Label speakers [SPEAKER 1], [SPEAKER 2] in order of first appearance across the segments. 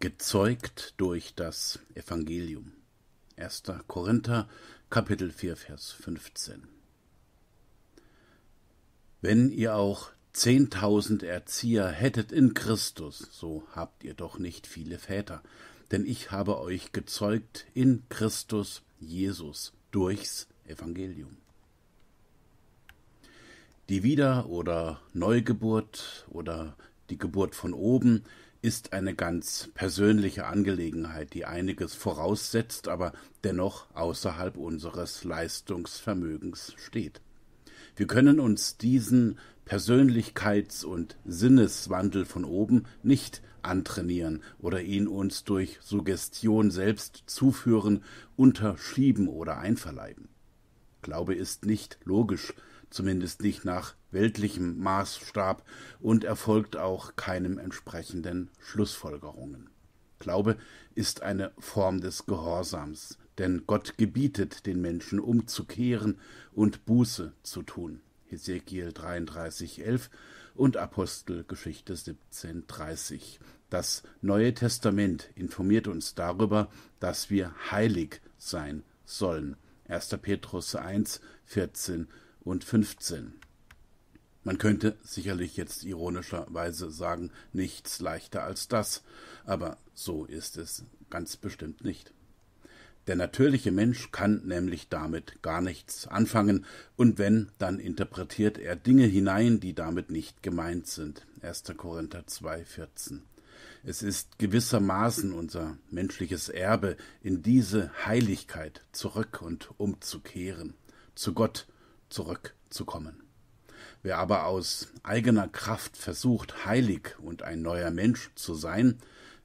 [SPEAKER 1] Gezeugt durch das Evangelium. 1. Korinther, Kapitel 4, Vers 15. Wenn ihr auch zehntausend Erzieher hättet in Christus, so habt ihr doch nicht viele Väter, denn ich habe euch gezeugt in Christus Jesus durchs Evangelium. Die Wieder- oder Neugeburt oder die Geburt von oben ist eine ganz persönliche Angelegenheit, die einiges voraussetzt, aber dennoch außerhalb unseres Leistungsvermögens steht. Wir können uns diesen Persönlichkeits- und Sinneswandel von oben nicht antrainieren oder ihn uns durch Suggestion selbst zuführen, unterschieben oder einverleiben. Glaube ist nicht logisch, zumindest nicht nach weltlichem Maßstab und erfolgt auch keinem entsprechenden Schlussfolgerungen. Glaube ist eine Form des Gehorsams, denn Gott gebietet den Menschen umzukehren und Buße zu tun. Hesekiel 33,11 und Apostelgeschichte 17,30. Das Neue Testament informiert uns darüber, dass wir heilig sein sollen. 1. Petrus 1, und 15. Man könnte sicherlich jetzt ironischerweise sagen, nichts leichter als das, aber so ist es ganz bestimmt nicht. Der natürliche Mensch kann nämlich damit gar nichts anfangen, und wenn, dann interpretiert er Dinge hinein, die damit nicht gemeint sind. 1. Korinther 2,14. Es ist gewissermaßen unser menschliches Erbe, in diese Heiligkeit zurück und umzukehren, zu Gott zurückzukommen. Wer aber aus eigener Kraft versucht, heilig und ein neuer Mensch zu sein,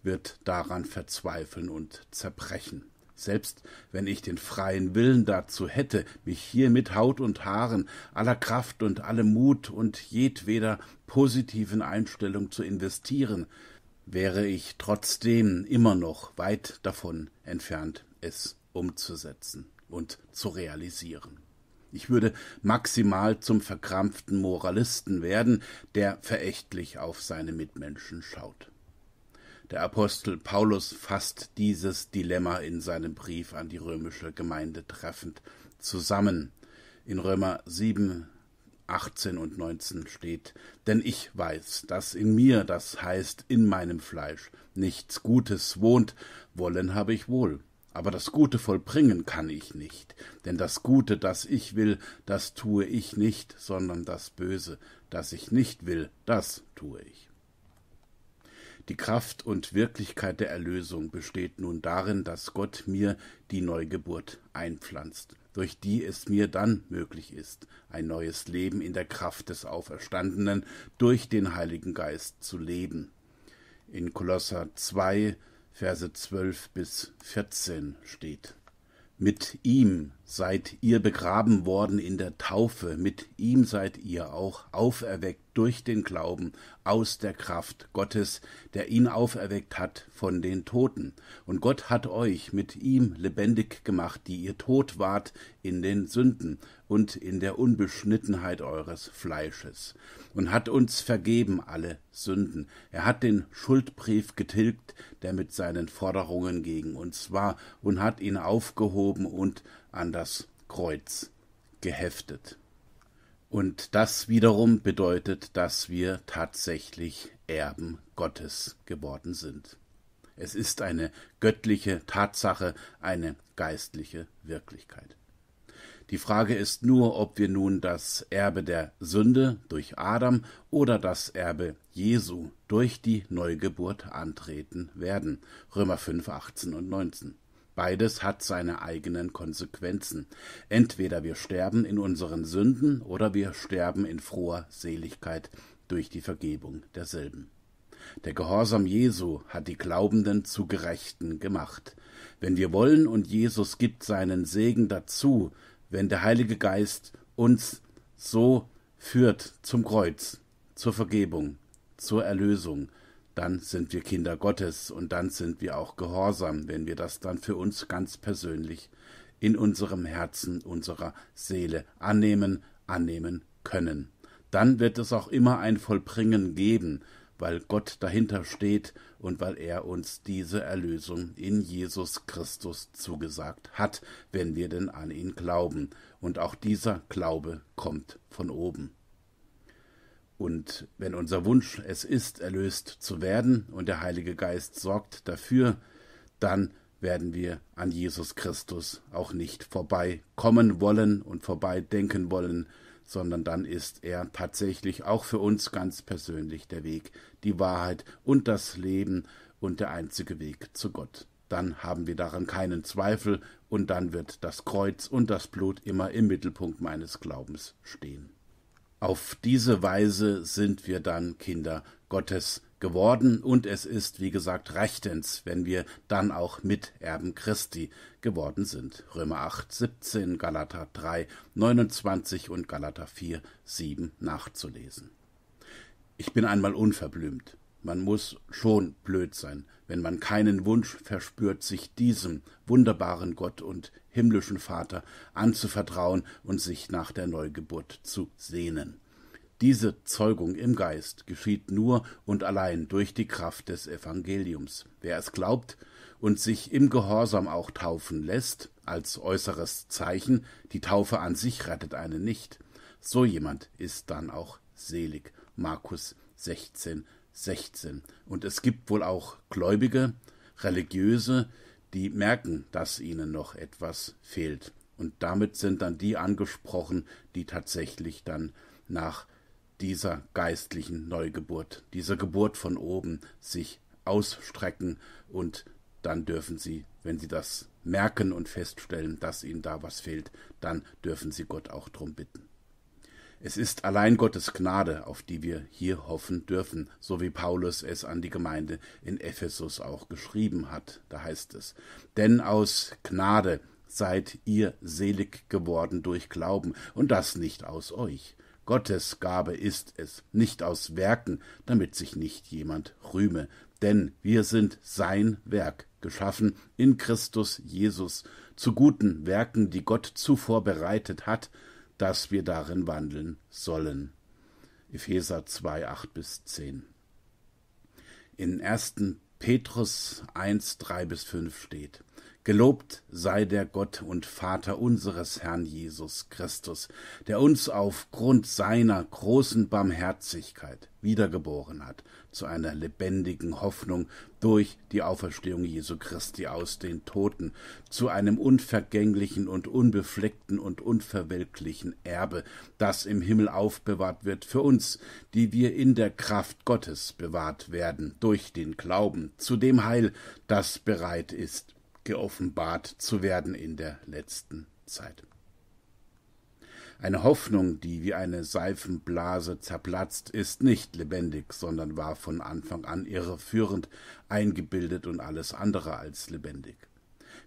[SPEAKER 1] wird daran verzweifeln und zerbrechen. Selbst wenn ich den freien Willen dazu hätte, mich hier mit Haut und Haaren, aller Kraft und allem Mut und jedweder positiven Einstellung zu investieren, wäre ich trotzdem immer noch weit davon entfernt, es umzusetzen und zu realisieren. Ich würde maximal zum verkrampften Moralisten werden, der verächtlich auf seine Mitmenschen schaut. Der Apostel Paulus fasst dieses Dilemma in seinem Brief an die römische Gemeinde treffend zusammen. In Römer 7, 18 und 19 steht, denn ich weiß, dass in mir, das heißt in meinem Fleisch, nichts Gutes wohnt, wollen habe ich wohl, aber das Gute vollbringen kann ich nicht, denn das Gute, das ich will, das tue ich nicht, sondern das Böse, das ich nicht will, das tue ich. Die Kraft und Wirklichkeit der Erlösung besteht nun darin, dass Gott mir die Neugeburt einpflanzt, durch die es mir dann möglich ist, ein neues Leben in der Kraft des Auferstandenen durch den Heiligen Geist zu leben. In Kolosser 2, Verse 12 bis 14 steht. Mit ihm seid ihr begraben worden in der Taufe, mit ihm seid ihr auch auferweckt durch den Glauben aus der Kraft Gottes, der ihn auferweckt hat von den Toten. Und Gott hat euch mit ihm lebendig gemacht, die ihr tot wart in den Sünden und in der Unbeschnittenheit eures Fleisches. Und hat uns vergeben alle Sünden. Er hat den Schuldbrief getilgt, der mit seinen Forderungen gegen uns war, und hat ihn aufgehoben und an das Kreuz geheftet. Und das wiederum bedeutet, dass wir tatsächlich Erben Gottes geworden sind. Es ist eine göttliche Tatsache, eine geistliche Wirklichkeit. Die Frage ist nur, ob wir nun das Erbe der Sünde durch Adam oder das Erbe Jesu durch die Neugeburt antreten werden. Römer 5, 18 und 19. Beides hat seine eigenen Konsequenzen. Entweder wir sterben in unseren Sünden oder wir sterben in froher Seligkeit durch die Vergebung derselben. Der Gehorsam Jesu hat die Glaubenden zu Gerechten gemacht. Wenn wir wollen und Jesus gibt seinen Segen dazu, wenn der Heilige Geist uns so führt zum Kreuz, zur Vergebung, zur Erlösung, dann sind wir Kinder Gottes und dann sind wir auch gehorsam, wenn wir das dann für uns ganz persönlich in unserem Herzen, unserer Seele annehmen, annehmen können. Dann wird es auch immer ein Vollbringen geben, weil Gott dahinter steht und weil er uns diese Erlösung in Jesus Christus zugesagt hat, wenn wir denn an ihn glauben. Und auch dieser Glaube kommt von oben. Und wenn unser Wunsch es ist, erlöst zu werden und der Heilige Geist sorgt dafür, dann werden wir an Jesus Christus auch nicht vorbeikommen wollen und vorbeidenken wollen, sondern dann ist er tatsächlich auch für uns ganz persönlich der Weg, die Wahrheit und das Leben und der einzige Weg zu Gott. Dann haben wir daran keinen Zweifel und dann wird das Kreuz und das Blut immer im Mittelpunkt meines Glaubens stehen. Auf diese Weise sind wir dann Kinder Gottes geworden und es ist, wie gesagt, rechtens, wenn wir dann auch Miterben Christi geworden sind. Römer 8, 17, Galater 3, 29 und Galater 4, 7 nachzulesen. Ich bin einmal unverblümt. Man muss schon blöd sein, wenn man keinen Wunsch verspürt, sich diesem wunderbaren Gott und himmlischen Vater anzuvertrauen und sich nach der Neugeburt zu sehnen. Diese Zeugung im Geist geschieht nur und allein durch die Kraft des Evangeliums. Wer es glaubt und sich im Gehorsam auch taufen lässt, als äußeres Zeichen, die Taufe an sich rettet einen nicht, so jemand ist dann auch selig. Markus 16, 16. Und es gibt wohl auch Gläubige, Religiöse, die merken, dass ihnen noch etwas fehlt. Und damit sind dann die angesprochen, die tatsächlich dann nach dieser geistlichen Neugeburt, dieser Geburt von oben sich ausstrecken und dann dürfen sie, wenn sie das merken und feststellen, dass ihnen da was fehlt, dann dürfen sie Gott auch drum bitten. Es ist allein Gottes Gnade, auf die wir hier hoffen dürfen, so wie Paulus es an die Gemeinde in Ephesus auch geschrieben hat. Da heißt es: Denn aus Gnade seid ihr selig geworden durch Glauben, und das nicht aus euch. Gottes Gabe ist es, nicht aus Werken, damit sich nicht jemand rühme, denn wir sind sein Werk, geschaffen in Christus Jesus, zu guten Werken, die Gott zuvor bereitet hat, dass wir darin wandeln sollen. Epheser 2, 8 bis 10. In 1. Petrus 1, 3 bis 5 steht, Gelobt sei der Gott und Vater unseres Herrn Jesus Christus, der uns aufgrund seiner großen Barmherzigkeit wiedergeboren hat zu einer lebendigen Hoffnung durch die Auferstehung Jesu Christi aus den Toten, zu einem unvergänglichen und unbefleckten und unverwelklichen Erbe, das im Himmel aufbewahrt wird für uns, die wir in der Kraft Gottes bewahrt werden durch den Glauben zu dem Heil, das bereit ist geoffenbart zu werden in der letzten Zeit. Eine Hoffnung, die wie eine Seifenblase zerplatzt, ist nicht lebendig, sondern war von Anfang an irreführend, eingebildet und alles andere als lebendig.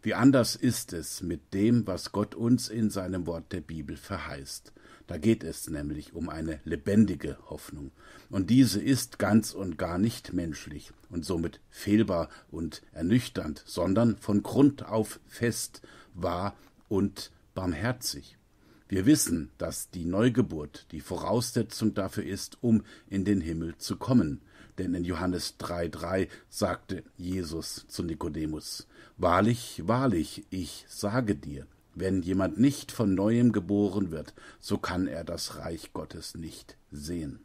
[SPEAKER 1] Wie anders ist es mit dem, was Gott uns in seinem Wort der Bibel verheißt. Da geht es nämlich um eine lebendige Hoffnung. Und diese ist ganz und gar nicht menschlich und somit fehlbar und ernüchternd, sondern von Grund auf fest, wahr und barmherzig. Wir wissen, dass die Neugeburt die Voraussetzung dafür ist, um in den Himmel zu kommen. Denn in Johannes 3,3 sagte Jesus zu Nikodemus: Wahrlich, wahrlich, ich sage dir, wenn jemand nicht von neuem geboren wird, so kann er das Reich Gottes nicht sehen.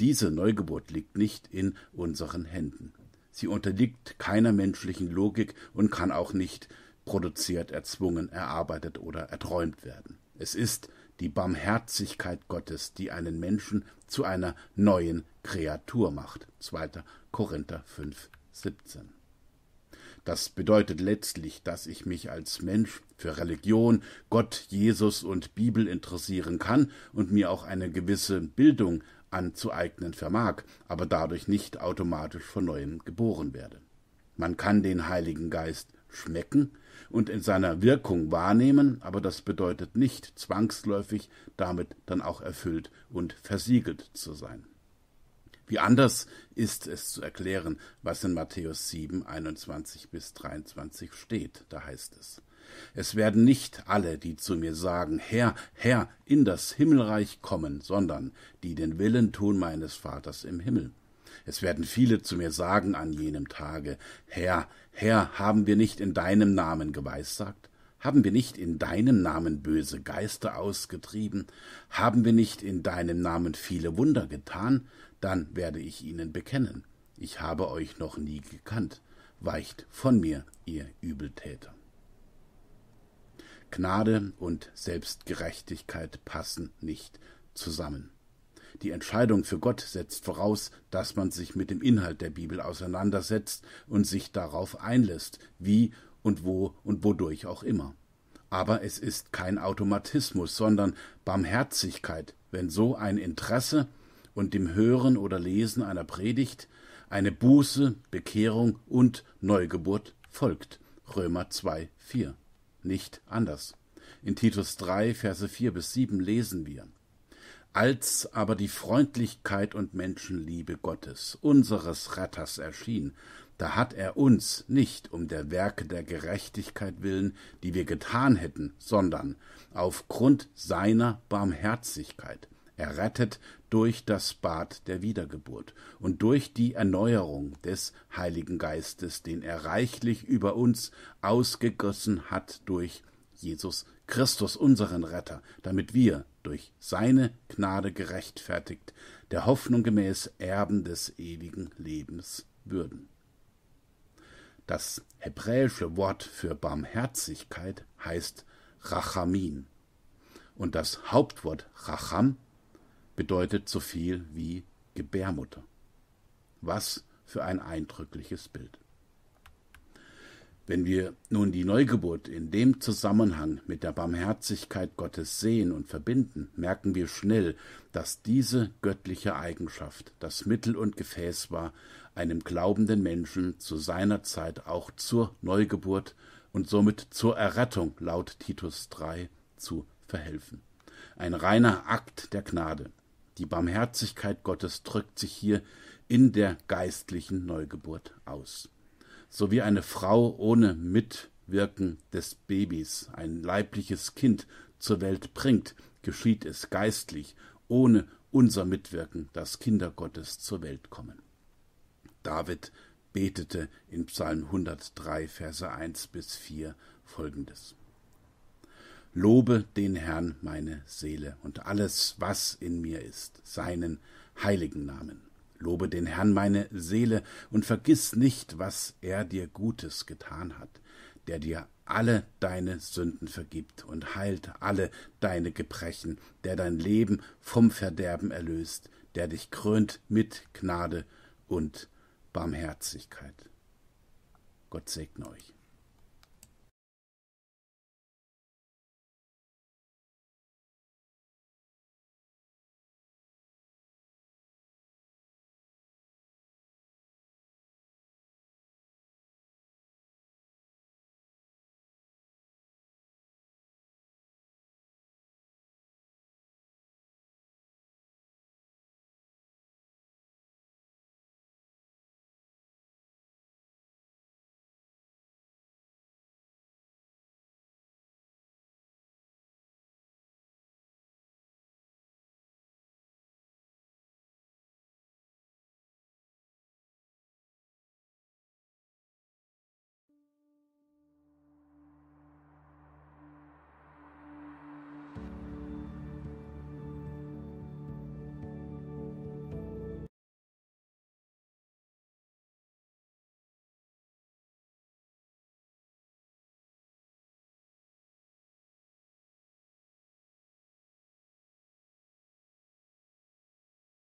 [SPEAKER 1] Diese Neugeburt liegt nicht in unseren Händen. Sie unterliegt keiner menschlichen Logik und kann auch nicht produziert, erzwungen, erarbeitet oder erträumt werden. Es ist die Barmherzigkeit Gottes, die einen Menschen zu einer neuen Kreatur macht. 2. Korinther 5, 17. Das bedeutet letztlich, dass ich mich als Mensch für Religion, Gott, Jesus und Bibel interessieren kann und mir auch eine gewisse Bildung anzueignen vermag, aber dadurch nicht automatisch von neuem geboren werde. Man kann den Heiligen Geist schmecken und in seiner Wirkung wahrnehmen, aber das bedeutet nicht zwangsläufig damit dann auch erfüllt und versiegelt zu sein. Wie anders ist es zu erklären, was in Matthäus 7, 21 bis 23 steht. Da heißt es: Es werden nicht alle, die zu mir sagen, Herr, Herr, in das Himmelreich kommen, sondern die den Willen tun meines Vaters im Himmel. Es werden viele zu mir sagen an jenem Tage, Herr, Herr, haben wir nicht in deinem Namen geweissagt? Haben wir nicht in deinem Namen böse Geister ausgetrieben? Haben wir nicht in deinem Namen viele Wunder getan? dann werde ich ihnen bekennen, ich habe euch noch nie gekannt, weicht von mir, ihr Übeltäter. Gnade und Selbstgerechtigkeit passen nicht zusammen. Die Entscheidung für Gott setzt voraus, dass man sich mit dem Inhalt der Bibel auseinandersetzt und sich darauf einlässt, wie und wo und wodurch auch immer. Aber es ist kein Automatismus, sondern Barmherzigkeit, wenn so ein Interesse und dem Hören oder Lesen einer Predigt eine Buße, Bekehrung und Neugeburt folgt. Römer 2, 4. Nicht anders. In Titus 3, Verse 4 bis 7 lesen wir. Als aber die Freundlichkeit und Menschenliebe Gottes, unseres Retters, erschien, da hat er uns nicht um der Werke der Gerechtigkeit willen, die wir getan hätten, sondern aufgrund seiner Barmherzigkeit errettet durch das Bad der Wiedergeburt und durch die Erneuerung des Heiligen Geistes, den er reichlich über uns ausgegossen hat durch Jesus Christus, unseren Retter, damit wir durch seine Gnade gerechtfertigt, der Hoffnung gemäß Erben des ewigen Lebens würden. Das hebräische Wort für Barmherzigkeit heißt Rachamin und das Hauptwort Racham bedeutet so viel wie Gebärmutter. Was für ein eindrückliches Bild. Wenn wir nun die Neugeburt in dem Zusammenhang mit der Barmherzigkeit Gottes sehen und verbinden, merken wir schnell, dass diese göttliche Eigenschaft das Mittel und Gefäß war, einem glaubenden Menschen zu seiner Zeit auch zur Neugeburt und somit zur Errettung laut Titus 3 zu verhelfen. Ein reiner Akt der Gnade. Die Barmherzigkeit Gottes drückt sich hier in der geistlichen Neugeburt aus. So wie eine Frau ohne Mitwirken des Babys ein leibliches Kind zur Welt bringt, geschieht es geistlich ohne unser Mitwirken, dass Kinder Gottes zur Welt kommen. David betete in Psalm 103, Verse 1 bis 4 folgendes: Lobe den Herrn meine Seele und alles, was in mir ist, seinen heiligen Namen. Lobe den Herrn meine Seele und vergiss nicht, was er dir Gutes getan hat, der dir alle deine Sünden vergibt und heilt alle deine Gebrechen, der dein Leben vom Verderben erlöst, der dich krönt mit Gnade und Barmherzigkeit. Gott segne euch.